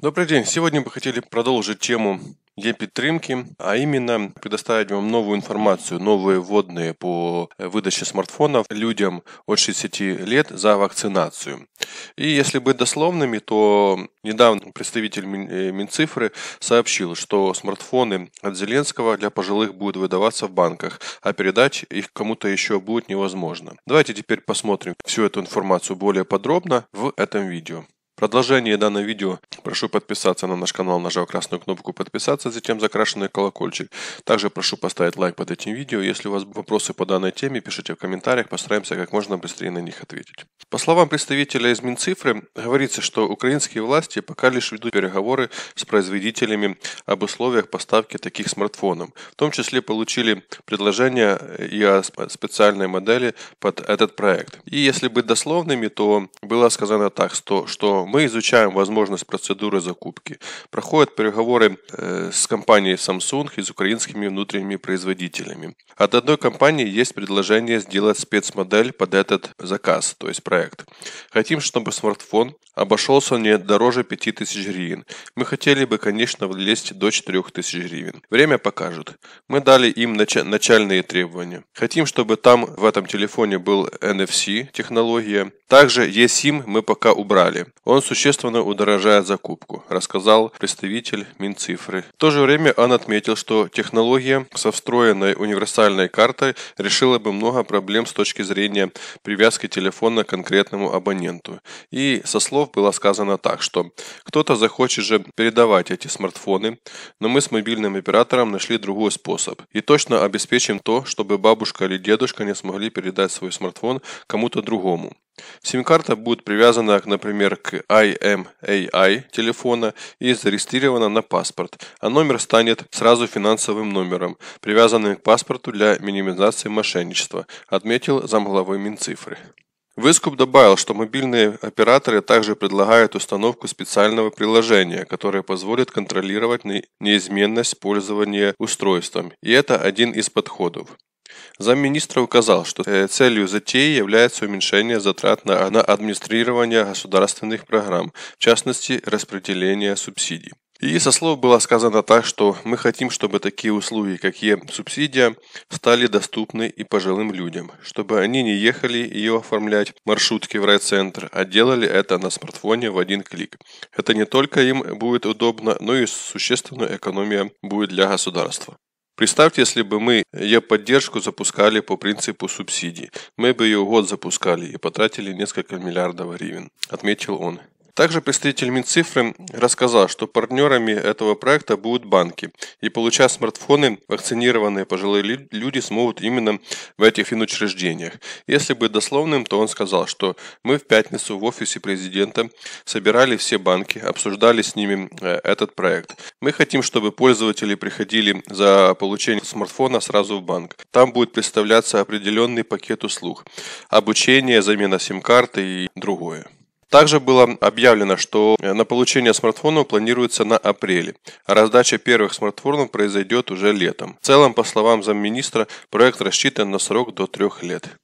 Добрый день. Сегодня мы хотели продолжить тему для а именно предоставить вам новую информацию, новые вводные по э, выдаче смартфонов людям от 60 лет за вакцинацию. И если быть дословными, то недавно представитель э, Минцифры сообщил, что смартфоны от Зеленского для пожилых будут выдаваться в банках, а передать их кому-то еще будет невозможно. Давайте теперь посмотрим всю эту информацию более подробно в этом видео. Продолжение данного видео прошу подписаться на наш канал, нажав красную кнопку подписаться, затем закрашенный колокольчик. Также прошу поставить лайк под этим видео. Если у вас вопросы по данной теме, пишите в комментариях, постараемся как можно быстрее на них ответить. По словам представителя из Минцифры, говорится, что украинские власти пока лишь ведут переговоры с производителями об условиях поставки таких смартфонов. В том числе получили предложение и о специальной модели под этот проект. И если быть дословными, то было сказано так, что, что мы изучаем возможность процедуры закупки. Проходят переговоры э, с компанией Samsung и с украинскими внутренними производителями. От одной компании есть предложение сделать спецмодель под этот заказ, то есть проект. Хотим, чтобы смартфон обошелся не дороже 5000 гривен. Мы хотели бы, конечно, влезть до 4000 гривен. Время покажет. Мы дали им нач- начальные требования. Хотим, чтобы там в этом телефоне был NFC технология. Также eSIM мы пока убрали. Он он существенно удорожает закупку, рассказал представитель Минцифры. В то же время он отметил, что технология со встроенной универсальной картой решила бы много проблем с точки зрения привязки телефона к конкретному абоненту. И со слов было сказано так, что кто-то захочет же передавать эти смартфоны, но мы с мобильным оператором нашли другой способ и точно обеспечим то, чтобы бабушка или дедушка не смогли передать свой смартфон кому-то другому. Сим-карта будет привязана, например, к IMAI телефона и зарегистрирована на паспорт, а номер станет сразу финансовым номером, привязанным к паспорту для минимизации мошенничества, отметил замглавы Минцифры. Выскоп добавил, что мобильные операторы также предлагают установку специального приложения, которое позволит контролировать неизменность пользования устройством, и это один из подходов. Замминистра указал, что э, целью затеи является уменьшение затрат на администрирование государственных программ, в частности, распределение субсидий. И со слов было сказано так, что мы хотим, чтобы такие услуги, как Е-субсидия, стали доступны и пожилым людям, чтобы они не ехали ее оформлять маршрутки в райцентр, а делали это на смартфоне в один клик. Это не только им будет удобно, но и существенная экономия будет для государства. Представьте, если бы мы Е-поддержку запускали по принципу субсидий. Мы бы ее год запускали и потратили несколько миллиардов гривен, отметил он. Также представитель Минцифры рассказал, что партнерами этого проекта будут банки, и получая смартфоны, вакцинированные пожилые люди смогут именно в этих финучреждениях. Если быть дословным, то он сказал, что мы в пятницу в офисе президента собирали все банки, обсуждали с ними э, этот проект. Мы хотим, чтобы пользователи приходили за получением смартфона сразу в банк. Там будет представляться определенный пакет услуг – обучение, замена сим-карты и другое. Также было объявлено, что э, на получение смартфона планируется на апреле, а раздача первых смартфонов произойдет уже летом. В целом, по словам замминистра, проект рассчитан на срок до трех лет.